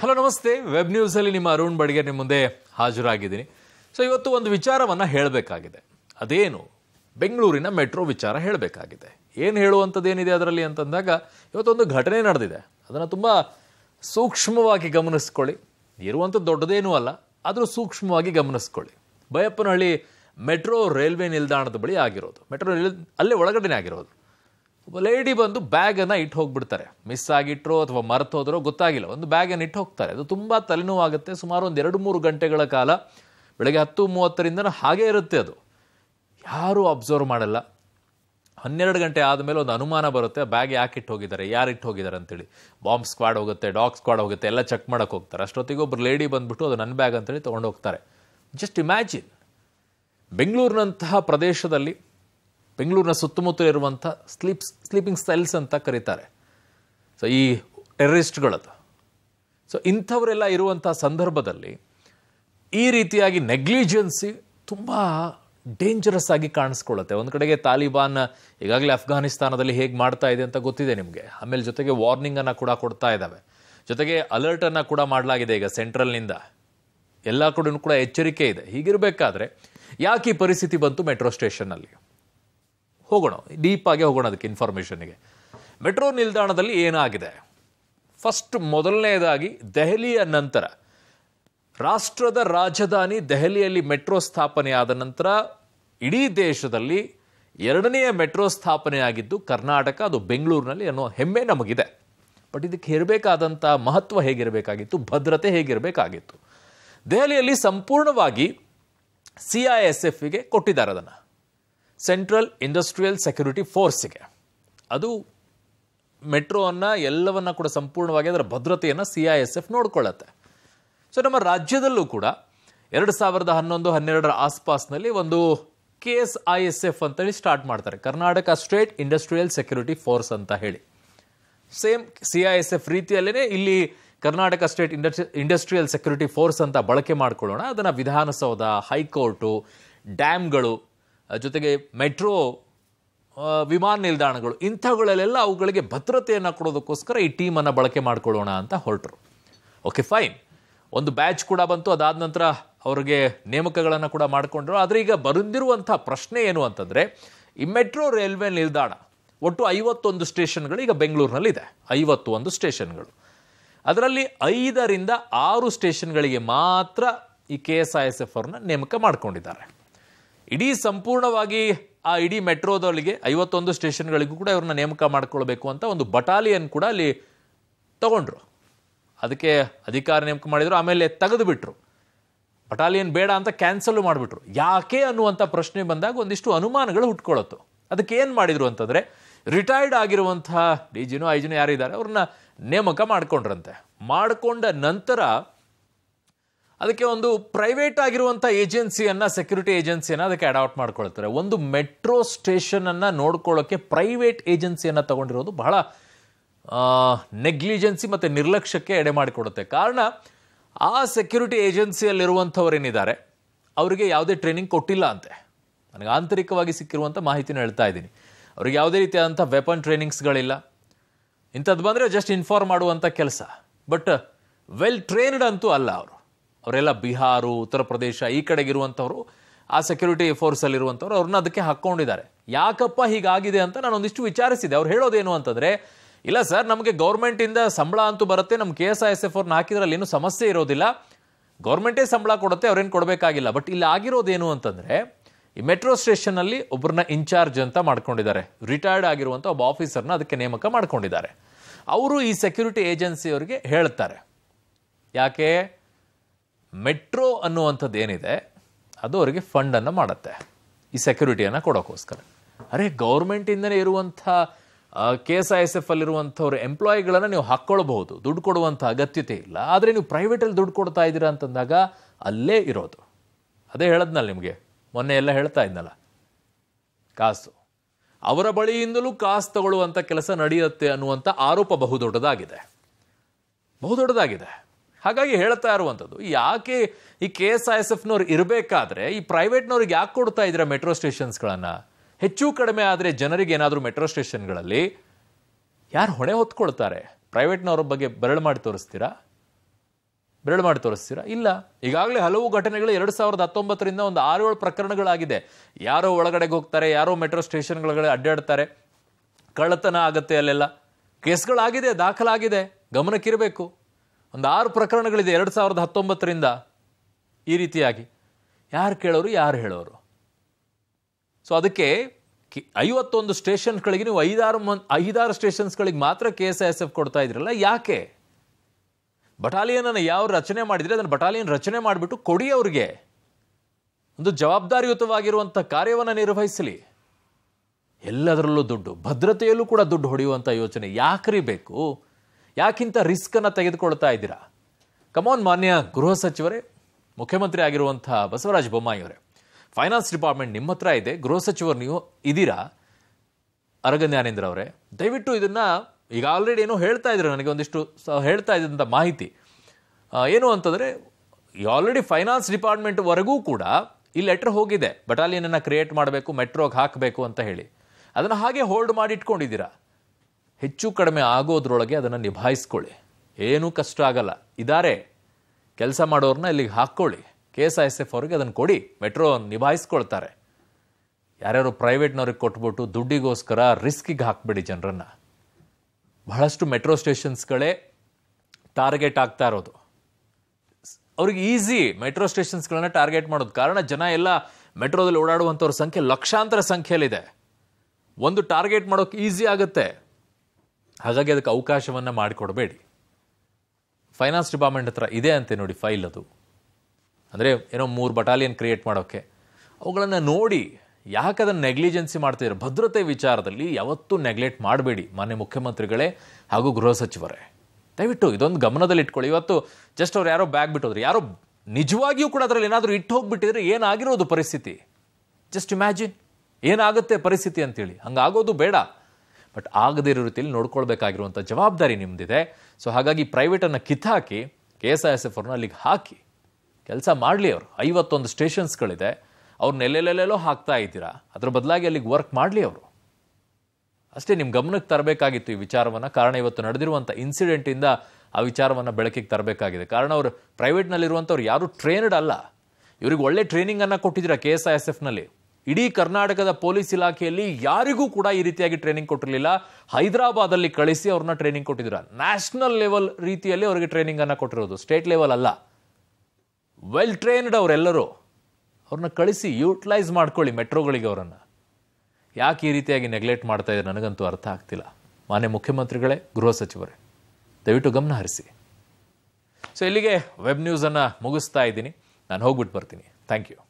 hello ನಮಸ್ತೆ web ನ್ಯೂಸಲ್ಲಿ ನಿಮ್ಮ ಅರುಣ್ ಬಡಿಗೆ ನಿಮ್ಮ ಮುಂದೆ ಹಾಜರಾಗಿದ್ದೀನಿ ಸೊ ಇವತ್ತು ಒಂದು ವಿಚಾರವನ್ನು ಹೇಳಬೇಕಾಗಿದೆ ಅದೇನು ಬೆಂಗಳೂರಿನ ಮೆಟ್ರೋ ವಿಚಾರ ಹೇಳಬೇಕಾಗಿದೆ ಏನು ಏನಿದೆ ಅದರಲ್ಲಿ ಅಂತಂದಾಗ ಇವತ್ತೊಂದು ಘಟನೆ ನಡೆದಿದೆ ಅದನ್ನು ತುಂಬ ಸೂಕ್ಷ್ಮವಾಗಿ ಗಮನಿಸ್ಕೊಳ್ಳಿ ಇರುವಂಥ ದೊಡ್ಡದೇನೂ ಅಲ್ಲ ಆದರೂ ಸೂಕ್ಷ್ಮವಾಗಿ ಗಮನಿಸ್ಕೊಳ್ಳಿ ಬೈಯಪ್ಪನಹಳ್ಳಿ ಮೆಟ್ರೋ ರೈಲ್ವೆ ನಿಲ್ದಾಣದ ಬಳಿ ಆಗಿರೋದು ಮೆಟ್ರೋ ಅಲ್ಲೇ ಒಳಗಡೆನೇ ಆಗಿರೋದು ಒಬ್ಬ ಲೇಡಿ ಬಂದು ಬ್ಯಾಗನ್ನು ಇಟ್ಟು ಹೋಗ್ಬಿಡ್ತಾರೆ ಮಿಸ್ ಆಗಿಟ್ಟರೋ ಅಥವಾ ಮರೆತು ಗೊತ್ತಾಗಿಲ್ಲ ಒಂದು ಬ್ಯಾಗನ್ನು ಇಟ್ಟು ಹೋಗ್ತಾರೆ ಅದು ತುಂಬ ತಲೆನೋವಾಗುತ್ತೆ ಸುಮಾರು ಒಂದು ಎರಡು ಮೂರು ಗಂಟೆಗಳ ಕಾಲ ಬೆಳಗ್ಗೆ ಹತ್ತು ಮೂವತ್ತರಿಂದ ಹಾಗೆ ಇರುತ್ತೆ ಅದು ಯಾರೂ ಅಬ್ಸರ್ವ್ ಮಾಡಲ್ಲ ಹನ್ನೆರಡು ಗಂಟೆ ಆದಮೇಲೆ ಒಂದು ಅನುಮಾನ ಬರುತ್ತೆ ಬ್ಯಾಗ್ ಯಾಕೆ ಇಟ್ಟು ಹೋಗಿದ್ದಾರೆ ಯಾರು ಇಟ್ಟು ಹೋಗಿದ್ದಾರೆ ಅಂತೇಳಿ ಬಾಂಬ್ ಸ್ಕ್ವಾಡ್ ಹೋಗುತ್ತೆ ಡಾಗ್ ಸ್ಕ್ವಾಡ್ ಹೋಗುತ್ತೆ ಎಲ್ಲ ಚೆಕ್ ಮಾಡೋಕ್ಕೆ ಹೋಗ್ತಾರೆ ಅಷ್ಟೊತ್ತಿಗೆ ಒಬ್ಬರು ಲೇಡಿ ಬಂದುಬಿಟ್ಟು ಅದು ನನ್ನ ಬ್ಯಾಗ್ ಅಂತೇಳಿ ತೊಗೊಂಡು ಹೋಗ್ತಾರೆ ಜಸ್ಟ್ ಇಮ್ಯಾಜಿನ್ ಬೆಂಗಳೂರಿನಂತಹ ಪ್ರದೇಶದಲ್ಲಿ ಬೆಂಗಳೂರಿನ ಇರುವಂಥ ಸ್ಲೀಪ್ಸ್ ಸ್ಲೀಪಿಂಗ್ ಸ್ಟೈಲ್ಸ್ ಅಂತ ಕರೀತಾರೆ ಸೊ ಈ ಟೆರರಿಸ್ಟ್ಗಳದ್ದು ಸೊ ಇಂಥವರೆಲ್ಲ ಇರುವಂಥ ಸಂದರ್ಭದಲ್ಲಿ ಈ ರೀತಿಯಾಗಿ ನೆಗ್ಲಿಜೆನ್ಸಿ ತುಂಬ ಡೇಂಜರಸ್ ಆಗಿ ಕಾಣಿಸ್ಕೊಳ್ಳುತ್ತೆ ಒಂದು ಕಡೆಗೆ ತಾಲಿಬಾನ್ ಈಗಾಗಲೇ ಅಫ್ಘಾನಿಸ್ತಾನದಲ್ಲಿ ಹೇಗೆ ಮಾಡ್ತಾ ಇದೆ ಅಂತ ಗೊತ್ತಿದೆ ನಿಮಗೆ ಆಮೇಲೆ ಜೊತೆಗೆ ವಾರ್ನಿಂಗನ್ನು ಕೂಡ ಕೊಡ್ತಾ ಇದ್ದಾವೆ ಜೊತೆಗೆ ಅಲರ್ಟನ್ನು ಕೂಡ ಮಾಡಲಾಗಿದೆ ಈಗ ಸೆಂಟ್ರಲ್ನಿಂದ ಎಲ್ಲ ಕಡೆಯೂ ಕೂಡ ಎಚ್ಚರಿಕೆ ಇದೆ ಹೀಗಿರಬೇಕಾದ್ರೆ ಯಾಕೆ ಈ ಪರಿಸ್ಥಿತಿ ಬಂತು ಮೆಟ್ರೋ ಸ್ಟೇಷನ್ನಲ್ಲಿ ಹೋಗೋಣ ಡೀಪಾಗಿ ಹೋಗೋಣ ಅದಕ್ಕೆ ಇನ್ಫಾರ್ಮೇಷನ್ಗೆ ಮೆಟ್ರೋ ನಿಲ್ದಾಣದಲ್ಲಿ ಏನಾಗಿದೆ ಫಸ್ಟ್ ಮೊದಲನೆಯದಾಗಿ ದೆಹಲಿಯ ನಂತರ ರಾಷ್ಟ್ರದ ರಾಜಧಾನಿ ದೆಹಲಿಯಲ್ಲಿ ಮೆಟ್ರೋ ಸ್ಥಾಪನೆಯಾದ ನಂತರ ಇಡೀ ದೇಶದಲ್ಲಿ ಎರಡನೆಯ ಮೆಟ್ರೋ ಸ್ಥಾಪನೆಯಾಗಿದ್ದು ಕರ್ನಾಟಕ ಅದು ಬೆಂಗಳೂರಿನಲ್ಲಿ ಅನ್ನೋ ಹೆಮ್ಮೆ ನಮಗಿದೆ ಬಟ್ ಇದಕ್ಕೆ ಇರಬೇಕಾದಂಥ ಮಹತ್ವ ಹೇಗಿರಬೇಕಾಗಿತ್ತು ಭದ್ರತೆ ಹೇಗಿರಬೇಕಾಗಿತ್ತು ದೆಹಲಿಯಲ್ಲಿ ಸಂಪೂರ್ಣವಾಗಿ ಸಿ ಐ ಎಸ್ ಎಫ್ಗೆ ಕೊಟ್ಟಿದ್ದಾರೆ ಅದನ್ನು ಸೆಂಟ್ರಲ್ ಇಂಡಸ್ಟ್ರಿಯಲ್ ಸೆಕ್ಯೂರಿಟಿ ಫೋರ್ಸಿಗೆ ಅದು ಮೆಟ್ರೋವನ್ನು ಎಲ್ಲವನ್ನು ಕೂಡ ಸಂಪೂರ್ಣವಾಗಿ ಅದರ ಭದ್ರತೆಯನ್ನು ಸಿ ಐ ಎಸ್ ಎಫ್ ನೋಡ್ಕೊಳ್ಳುತ್ತೆ ಸೊ ನಮ್ಮ ರಾಜ್ಯದಲ್ಲೂ ಕೂಡ ಎರಡು ಸಾವಿರದ ಹನ್ನೊಂದು ಹನ್ನೆರಡರ ಆಸ್ಪಾಸ್ನಲ್ಲಿ ಒಂದು K S I S F ಅಂತೇಳಿ ಸ್ಟಾರ್ಟ್ ಮಾಡ್ತಾರೆ Karnataka state industrial security force ಅಂತ ಹೇಳಿ same C I S F ರೀತಿಯಲ್ಲೇ ಇಲ್ಲಿ Karnataka state industry industrial security force ಅಂತ ಬಳಕೆ ಮಾಡ್ಕೊಳ್ಳೋಣ ಅದನ್ನು ವಿಧಾನಸೌಧ ಹೈಕೋರ್ಟು ಡ್ಯಾಮ್ಗಳು ಜೊತೆಗೆ ಮೆಟ್ರೋ ವಿಮಾನ ನಿಲ್ದಾಣಗಳು ಇಂಥವುಗಳಲ್ಲೆಲ್ಲ ಅವುಗಳಿಗೆ ಭದ್ರತೆಯನ್ನು ಕೊಡೋದಕ್ಕೋಸ್ಕರ ಈ ಟೀಮನ್ನು ಬಳಕೆ ಮಾಡಿಕೊಳ್ಳೋಣ ಅಂತ ಹೊರಟರು ಓಕೆ ಫೈನ್ ಒಂದು ಬ್ಯಾಚ್ ಕೂಡ ಬಂತು ಅದಾದ ನಂತರ ಅವರಿಗೆ ನೇಮಕಗಳನ್ನು ಕೂಡ ಮಾಡಿಕೊಂಡ್ರು ಆದರೆ ಈಗ ಬರುಂದಿರುವಂಥ ಪ್ರಶ್ನೆ ಏನು ಅಂತಂದರೆ ಈ ಮೆಟ್ರೋ ರೈಲ್ವೆ ನಿಲ್ದಾಣ ಒಟ್ಟು ಐವತ್ತೊಂದು ಸ್ಟೇಷನ್ಗಳು ಈಗ ಬೆಂಗಳೂರಿನಲ್ಲಿದೆ ಐವತ್ತು ಒಂದು ಸ್ಟೇಷನ್ಗಳು ಅದರಲ್ಲಿ ಐದರಿಂದ ಆರು ಸ್ಟೇಷನ್ಗಳಿಗೆ ಮಾತ್ರ ಈ K S I S F ಅವ್ರನ್ನ ನೇಮಕ ಮಾಡ್ಕೊಂಡಿದ್ದಾರೆ ಇಡೀ ಸಂಪೂರ್ಣವಾಗಿ ಆ ಇಡೀ ಮೆಟ್ರೋದಲ್ಲಿಗೆ ಐವತ್ತೊಂದು ಸ್ಟೇಷನ್ಗಳಿಗೂ ಕೂಡ ಇವ್ರನ್ನ ನೇಮಕ ಮಾಡ್ಕೊಳ್ಬೇಕು ಅಂತ ಒಂದು ಬಟಾಲಿಯನ್ ಕೂಡ ಅಲ್ಲಿ ತಗೊಂಡ್ರು ಅದಕ್ಕೆ ಅಧಿಕಾರ ನೇಮಕ ಮಾಡಿದರು ಆಮೇಲೆ ತೆಗೆದುಬಿಟ್ರು ಬಿಟ್ರು ಬಟಾಲಿಯನ್ ಬೇಡ ಅಂತ ಕ್ಯಾನ್ಸಲ್ ಮಾಡಿಬಿಟ್ರು ಯಾಕೆ ಅನ್ನುವಂಥ ಪ್ರಶ್ನೆ ಬಂದಾಗ ಒಂದಿಷ್ಟು ಅನುಮಾನಗಳು ಹುಟ್ಕೊಳ್ಳುತ್ತು ಅದಕ್ಕೆ ಏನು ಮಾಡಿದರು ಅಂತಂದರೆ ರಿಟೈರ್ಡ್ ಆಗಿರುವಂಥ ಡಿ ಜಿನೋ ಐ ಜಿನೋ ಯಾರಿದ್ದಾರೆ ಅವ್ರನ್ನ ನೇಮಕ ಮಾಡಿಕೊಂಡ್ರಂತೆ ಮಾಡಿಕೊಂಡ ನಂತರ ಅದಕ್ಕೆ ಒಂದು ಪ್ರೈವೇಟ್ ಆಗಿರುವಂಥ ಏಜೆನ್ಸಿಯನ್ನು ಸೆಕ್ಯೂರಿಟಿ ಏಜೆನ್ಸಿಯನ್ನು ಅದಕ್ಕೆ ಅಡಾಪ್ಟ್ ಮಾಡ್ಕೊಳ್ತಾರೆ ಒಂದು ಮೆಟ್ರೋ ಸ್ಟೇಷನನ್ನು ನೋಡ್ಕೊಳ್ಳೋಕ್ಕೆ ಪ್ರೈವೇಟ್ ಏಜೆನ್ಸಿಯನ್ನು ತಗೊಂಡಿರೋದು ಬಹಳ ನೆಗ್ಲಿಜೆನ್ಸಿ ಮತ್ತು ನಿರ್ಲಕ್ಷ್ಯಕ್ಕೆ ಎಡೆ ಮಾಡಿಕೊಡುತ್ತೆ ಕಾರಣ ಆ ಸೆಕ್ಯೂರಿಟಿ ಏಜೆನ್ಸಿಯಲ್ಲಿರುವಂಥವ್ರೇನಿದ್ದಾರೆ ಅವರಿಗೆ ಯಾವುದೇ ಟ್ರೈನಿಂಗ್ ಕೊಟ್ಟಿಲ್ಲ ಅಂತೆ ನನಗೆ ಆಂತರಿಕವಾಗಿ ಸಿಕ್ಕಿರುವಂಥ ಮಾಹಿತಿನ ಹೇಳ್ತಾ ಇದ್ದೀನಿ ಅವ್ರಿಗೆ ಯಾವುದೇ ರೀತಿಯಾದಂಥ ವೆಪನ್ ಟ್ರೈನಿಂಗ್ಸ್ಗಳಿಲ್ಲ ಇಂಥದ್ದು ಬಂದರೆ ಜಸ್ಟ್ ಇನ್ಫಾರ್ಮ್ ಮಾಡುವಂಥ ಕೆಲಸ ಬಟ್ ವೆಲ್ ಟ್ರೈನ್ಡ್ ಅಂತೂ ಅಲ್ಲ ಅವರು ಅವರೆಲ್ಲ ಬಿಹಾರು ಉತ್ತರ ಪ್ರದೇಶ ಈ ಕಡೆಗಿರುವಂಥವರು ಆ ಸೆಕ್ಯೂರಿಟಿ ಫೋರ್ಸಲ್ಲಿರುವಂಥವ್ರು ಅವ್ರನ್ನ ಅದಕ್ಕೆ ಹಾಕ್ಕೊಂಡಿದ್ದಾರೆ ಯಾಕಪ್ಪ ಹೀಗಾಗಿದೆ ಅಂತ ನಾನು ಒಂದಿಷ್ಟು ವಿಚಾರಿಸಿದೆ ಅವ್ರು ಹೇಳೋದೇನು ಅಂತಂದರೆ ಇಲ್ಲ ಸರ್ ನಮಗೆ ಗೌರ್ಮೆಂಟಿಂದ ಸಂಬಳ ಅಂತೂ ಬರುತ್ತೆ ನಮ್ಮ K S I S F ಅವ್ರನ್ನ ಹಾಕಿದ್ರಲ್ಲಿ ಏನು ಸಮಸ್ಯೆ ಇರೋದಿಲ್ಲ ಗೌರ್ಮೆಂಟೇ ಸಂಬಳ ಕೊಡುತ್ತೆ ಅವ್ರೇನು ಕೊಡಬೇಕಾಗಿಲ್ಲ ಬಟ್ ಇಲ್ಲಿ ಆಗಿರೋದೇನು ಅಂತಂದರೆ ಈ ಮೆಟ್ರೋ ಸ್ಟೇಷನಲ್ಲಿ ಒಬ್ಬರನ್ನ ಇನ್ಚಾರ್ಜ್ ಅಂತ ಮಾಡ್ಕೊಂಡಿದ್ದಾರೆ ರಿಟೈರ್ಡ್ ಆಗಿರುವಂಥ ಒಬ್ಬ ಆಫೀಸರ್ನ ಅದಕ್ಕೆ ನೇಮಕ ಮಾಡ್ಕೊಂಡಿದ್ದಾರೆ ಅವರು ಈ ಸೆಕ್ಯೂರಿಟಿ ಏಜೆನ್ಸಿಯವರಿಗೆ ಹೇಳ್ತಾರೆ ಯಾಕೆ ಮೆಟ್ರೋ ಅನ್ನುವಂಥದ್ದು ಏನಿದೆ ಅದು ಅವರಿಗೆ ಫಂಡನ್ನು ಮಾಡುತ್ತೆ ಈ ಸೆಕ್ಯೂರಿಟಿಯನ್ನು ಕೊಡೋಕ್ಕೋಸ್ಕರ ಅರೆ ಗೌರ್ಮೆಂಟಿಂದಲೇ ಇರುವಂಥ K S I S F ಅಲ್ಲಿರುವಂಥವ್ರ ಎಂಪ್ಲಾಯಿಗಳನ್ನು ನೀವು ಹಾಕ್ಕೊಳ್ಬಹುದು ದುಡ್ಡು ಕೊಡುವಂಥ ಅಗತ್ಯತೆ ಇಲ್ಲ ಆದರೆ ನೀವು ಪ್ರೈವೇಟಲ್ಲಿ ದುಡ್ಡು ಕೊಡ್ತಾ ಇದ್ದೀರಾ ಅಂತಂದಾಗ ಅಲ್ಲೇ ಇರೋದು ಅದೇ ಹೇಳದ್ನಲ್ಲ ನಿಮಗೆ ಮೊನ್ನೆ ಎಲ್ಲ ಹೇಳ್ತಾ ಇದ್ನಲ್ಲ ಕಾಸು ಅವರ ಬಳಿಯಿಂದಲೂ ಕಾಸು ತಗೊಳ್ಳುವಂಥ ಕೆಲಸ ನಡೆಯುತ್ತೆ ಅನ್ನುವಂಥ ಆರೋಪ ಬಹುದೊಡ್ಡದಾಗಿದೆ ಬಹುದೊಡ್ಡದಾಗಿದೆ ಹಾಗಾಗಿ ಹೇಳ್ತಾ ಇರುವಂಥದ್ದು ಯಾಕೆ ಈ ಕೆ ಎಸ್ ಐ ಎಸ್ ಎಫ್ನವ್ರು ಇರಬೇಕಾದ್ರೆ ಈ ಪ್ರೈವೇಟ್ನವ್ರಿಗೆ ಯಾಕೆ ಕೊಡ್ತಾ ಇದ್ದೀರಾ ಮೆಟ್ರೋ ಸ್ಟೇಷನ್ಸ್ಗಳನ್ನು ಹೆಚ್ಚು ಕಡಿಮೆ ಆದರೆ ಜನರಿಗೆ ಏನಾದರೂ ಮೆಟ್ರೋ ಸ್ಟೇಷನ್ಗಳಲ್ಲಿ ಯಾರು ಹೊಣೆ ಹೊತ್ಕೊಳ್ತಾರೆ ಪ್ರೈವೇಟ್ನವ್ರ ಬಗ್ಗೆ ಬೆರಳು ಮಾಡಿ ತೋರಿಸ್ತೀರಾ ಬೆರಳು ಮಾಡಿ ತೋರಿಸ್ತೀರಾ ಇಲ್ಲ ಈಗಾಗಲೇ ಹಲವು ಘಟನೆಗಳು ಎರಡು ಸಾವಿರದ ಹತ್ತೊಂಬತ್ತರಿಂದ ಒಂದು ಆರು ಏಳು ಪ್ರಕರಣಗಳಾಗಿದೆ ಯಾರೋ ಒಳಗಡೆಗೆ ಹೋಗ್ತಾರೆ ಯಾರೋ ಮೆಟ್ರೋ ಸ್ಟೇಷನ್ಗಳಲ್ಲಿ ಅಡ್ಡಾಡ್ತಾರೆ ಕಳ್ಳತನ ಆಗುತ್ತೆ ಅಲ್ಲೆಲ್ಲ ಕೇಸ್ಗಳಾಗಿದೆ ದಾಖಲಾಗಿದೆ ಗಮನಕ್ಕಿರಬೇಕು ಒಂದು ಆರು ಪ್ರಕರಣಗಳಿದೆ ಎರಡು ಸಾವಿರದ ಹತ್ತೊಂಬತ್ತರಿಂದ ಈ ರೀತಿಯಾಗಿ ಯಾರು ಕೇಳೋರು ಯಾರು ಹೇಳೋರು ಸೊ ಅದಕ್ಕೆ ಕಿ ಐವತ್ತೊಂದು ಸ್ಟೇಷನ್ಗಳಿಗೆ ನೀವು ಐದಾರು ಮನ್ ಐದಾರು ಸ್ಟೇಷನ್ಸ್ಗಳಿಗೆ ಮಾತ್ರ ಕೆ ಎಸ್ ಎಸ್ ಎಫ್ ಕೊಡ್ತಾ ಇದ್ರಲ್ಲ ಯಾಕೆ ಬಟಾಲಿಯನನ್ನು ಯಾವ ರಚನೆ ಮಾಡಿದರೆ ಅದನ್ನು ಬಟಾಲಿಯನ್ ರಚನೆ ಮಾಡಿಬಿಟ್ಟು ಕೊಡಿ ಅವರಿಗೆ ಒಂದು ಜವಾಬ್ದಾರಿಯುತವಾಗಿರುವಂಥ ಕಾರ್ಯವನ್ನು ನಿರ್ವಹಿಸಲಿ ಎಲ್ಲದರಲ್ಲೂ ದುಡ್ಡು ಭದ್ರತೆಯಲ್ಲೂ ಕೂಡ ದುಡ್ಡು ಹೊಡೆಯುವಂಥ ಯೋಚನೆ ಯಾಕ್ರಿ ಬೇಕು ಯಾಕಿಂತ ರಿಸ್ಕನ್ನು ತೆಗೆದುಕೊಳ್ತಾ ಇದ್ದೀರಾ ಕಮೋನ್ ಮಾನ್ಯ ಗೃಹ ಸಚಿವರೇ ಮುಖ್ಯಮಂತ್ರಿ ಆಗಿರುವಂಥ ಬಸವರಾಜ ಬೊಮ್ಮಾಯಿ ಅವರೇ ಫೈನಾನ್ಸ್ ಡಿಪಾರ್ಟ್ಮೆಂಟ್ ನಿಮ್ಮ ಹತ್ರ ಇದೆ ಗೃಹ ಸಚಿವರು ನೀವು ಇದ್ದೀರಾ ಅರಗ ಜ್ಞಾನೇಂದ್ರ ಅವರೇ ದಯವಿಟ್ಟು ಇದನ್ನು ಈಗ ಆಲ್ರೆಡಿ ಏನೋ ಹೇಳ್ತಾ ಇದ್ರು ನನಗೆ ಒಂದಿಷ್ಟು ಹೇಳ್ತಾ ಇದ್ದಂಥ ಮಾಹಿತಿ ಏನು ಅಂತಂದರೆ ಆಲ್ರೆಡಿ ಫೈನಾನ್ಸ್ ಡಿಪಾರ್ಟ್ಮೆಂಟ್ವರೆಗೂ ಕೂಡ ಈ ಲೆಟ್ರ್ ಹೋಗಿದೆ ಬಟಾಲಿಯನನ್ನು ಕ್ರಿಯೇಟ್ ಮಾಡಬೇಕು ಮೆಟ್ರೋಗೆ ಹಾಕಬೇಕು ಅಂತ ಹೇಳಿ ಅದನ್ನು ಹಾಗೆ ಹೋಲ್ಡ್ ಮಾಡಿ ಇಟ್ಕೊಂಡಿದ್ದೀರಾ ಹೆಚ್ಚು ಕಡಿಮೆ ಆಗೋದ್ರೊಳಗೆ ಅದನ್ನು ನಿಭಾಯಿಸ್ಕೊಳ್ಳಿ ಏನೂ ಕಷ್ಟ ಆಗಲ್ಲ ಇದ್ದಾರೆ ಕೆಲಸ ಮಾಡೋರನ್ನ ಇಲ್ಲಿಗೆ ಹಾಕ್ಕೊಳ್ಳಿ K S I S F ಅವ್ರಿಗೆ ಅದನ್ನು ಕೊಡಿ ಮೆಟ್ರೋ ನಿಭಾಯಿಸ್ಕೊಳ್ತಾರೆ ಯಾರ್ಯಾರು ಪ್ರೈವೇಟ್ನವ್ರಿಗೆ ಕೊಟ್ಬಿಟ್ಟು ದುಡ್ಡಿಗೋಸ್ಕರ ರಿಸ್ಕಿಗೆ ಹಾಕ್ಬಿಡಿ ಜನರನ್ನು ಬಹಳಷ್ಟು ಮೆಟ್ರೋ ಸ್ಟೇಷನ್ಸ್ಗಳೇ ಟಾರ್ಗೆಟ್ ಆಗ್ತಾ ಇರೋದು ಅವ್ರಿಗೆ ಈಸಿ ಮೆಟ್ರೋ ಸ್ಟೇಷನ್ಸ್ಗಳನ್ನ ಟಾರ್ಗೆಟ್ ಮಾಡೋದು ಕಾರಣ ಜನ ಎಲ್ಲ ಮೆಟ್ರೋದಲ್ಲಿ ಓಡಾಡುವಂಥವ್ರ ಸಂಖ್ಯೆ ಲಕ್ಷಾಂತರ ಸಂಖ್ಯೆಯಲ್ಲಿದೆ ಒಂದು ಟಾರ್ಗೆಟ್ ಮಾಡೋಕ್ಕೆ ಈಸಿ ಆಗುತ್ತೆ ಹಾಗಾಗಿ ಅದಕ್ಕೆ ಅವಕಾಶವನ್ನು ಮಾಡಿಕೊಡಬೇಡಿ ಫೈನಾನ್ಸ್ ಡಿಪಾರ್ಟ್ಮೆಂಟ್ ಹತ್ರ ಇದೆ ಅಂತೆ ನೋಡಿ ಫೈಲ್ ಅದು ಅಂದರೆ ಏನೋ ಮೂರು ಬಟಾಲಿಯನ್ ಕ್ರಿಯೇಟ್ ಮಾಡೋಕ್ಕೆ ಅವುಗಳನ್ನು ನೋಡಿ ಯಾಕೆ ಅದನ್ನು ನೆಗ್ಲಿಜೆನ್ಸಿ ಮಾಡ್ತಿದ್ದಾರೆ ಭದ್ರತೆ ವಿಚಾರದಲ್ಲಿ ಯಾವತ್ತೂ ನೆಗ್ಲೆಕ್ಟ್ ಮಾಡಬೇಡಿ ಮಾನ್ಯ ಮುಖ್ಯಮಂತ್ರಿಗಳೇ ಹಾಗೂ ಗೃಹ ಸಚಿವರೇ ದಯವಿಟ್ಟು ಇದೊಂದು ಗಮನದಲ್ಲಿ ಇಟ್ಕೊಳ್ಳಿ ಇವತ್ತು ಜಸ್ಟ್ ಅವ್ರು ಯಾರೋ ಬ್ಯಾಗ್ ಬಿಟ್ಟೋದ್ರು ಯಾರೋ ನಿಜವಾಗಿಯೂ ಕೂಡ ಅದರಲ್ಲಿ ಏನಾದರೂ ಇಟ್ಟು ಹೋಗಿಬಿಟ್ಟಿದ್ರೆ ಏನಾಗಿರೋದು ಪರಿಸ್ಥಿತಿ ಜಸ್ಟ್ ಇಮ್ಯಾಜಿನ್ ಏನಾಗುತ್ತೆ ಪರಿಸ್ಥಿತಿ ಅಂತೇಳಿ ಹಂಗಾಗೋದು ಬೇಡ ಬಟ್ ಆಗದಿರೋ ರೀತಿಯಲ್ಲಿ ನೋಡ್ಕೊಳ್ಬೇಕಾಗಿರುವಂಥ ಜವಾಬ್ದಾರಿ ನಿಮ್ಮದಿದೆ ಸೊ ಹಾಗಾಗಿ ಪ್ರೈವೇಟನ್ನು ಕಿತ್ತಾಕಿ K S I S F ಅವ್ರನ್ನ ಅಲ್ಲಿಗೆ ಹಾಕಿ ಕೆಲಸ ಮಾಡಲಿ ಅವರು ಐವತ್ತೊಂದು ಸ್ಟೇಷನ್ಸ್ಗಳಿದೆ ಅವ್ರನ್ನ ಎಲ್ಲೆಲ್ಲೆಲ್ಲೋ ಹಾಕ್ತಾ ಇದ್ದೀರಾ ಅದ್ರ ಬದಲಾಗಿ ಅಲ್ಲಿಗೆ ವರ್ಕ್ ಮಾಡಲಿ ಅವರು ಅಷ್ಟೇ ನಿಮ್ಮ ಗಮನಕ್ಕೆ ತರಬೇಕಾಗಿತ್ತು ಈ ವಿಚಾರವನ್ನು ಕಾರಣ ಇವತ್ತು ನಡೆದಿರುವಂಥ ಇನ್ಸಿಡೆಂಟಿಂದ ಆ ವಿಚಾರವನ್ನು ಬೆಳಕಿಗೆ ತರಬೇಕಾಗಿದೆ ಕಾರಣ ಅವರು ಪ್ರೈವೇಟ್ನಲ್ಲಿರುವಂಥವ್ರು ಯಾರೂ ಟ್ರೈನ್ಡ್ ಅಲ್ಲ ಇವ್ರಿಗೆ ಒಳ್ಳೆ ಟ್ರೈನಿಂಗನ್ನು ಕೊಟ್ಟಿದ್ದೀರಾ ಕೆ ಎಸ್ ಐ ಎಸ್ ಎಫ್ನಲ್ಲಿ ಇಡೀ ಕರ್ನಾಟಕದ ಪೊಲೀಸ್ ಇಲಾಖೆಯಲ್ಲಿ ಯಾರಿಗೂ ಕೂಡ ಈ ರೀತಿಯಾಗಿ ಟ್ರೈನಿಂಗ್ ಕೊಟ್ಟಿರಲಿಲ್ಲ ಹೈದರಾಬಾದಲ್ಲಿ ಕಳಿಸಿ ಅವ್ರನ್ನ ಟ್ರೈನಿಂಗ್ ಕೊಟ್ಟಿದ್ರು ನ್ಯಾಷನಲ್ ಲೆವೆಲ್ ರೀತಿಯಲ್ಲಿ ಅವರಿಗೆ ಟ್ರೈನಿಂಗ್ ಅನ್ನು ಕೊಟ್ಟಿರೋದು ಸ್ಟೇಟ್ ಲೆವೆಲ್ ಅಲ್ಲ ವೆಲ್ ಟ್ರೈನ್ಡ್ ಅವರೆಲ್ಲರೂ ಅವ್ರನ್ನ ಕಳಿಸಿ ಯೂಟಿಲೈಸ್ ಮಾಡ್ಕೊಳ್ಳಿ ಮೆಟ್ರೋಗಳಿಗೆ ಅವರನ್ನು ಯಾಕೆ ಈ ರೀತಿಯಾಗಿ ನೆಗ್ಲೆಕ್ಟ್ ಮಾಡ್ತಾ ಇದ್ದಾರೆ ನನಗಂತೂ ಅರ್ಥ ಆಗ್ತಿಲ್ಲ ಮಾನ್ಯ ಮುಖ್ಯಮಂತ್ರಿಗಳೇ ಗೃಹ ಸಚಿವರೇ ದಯವಿಟ್ಟು ಗಮನ ಹರಿಸಿ ಸೊ ಇಲ್ಲಿಗೆ ವೆಬ್ ನ್ಯೂಸನ್ನು ಮುಗಿಸ್ತಾ ಇದ್ದೀನಿ ನಾನು ಹೋಗ್ಬಿಟ್ಟು ಬರ್ತೀನಿ ಥ್ಯಾಂಕ್ ಯು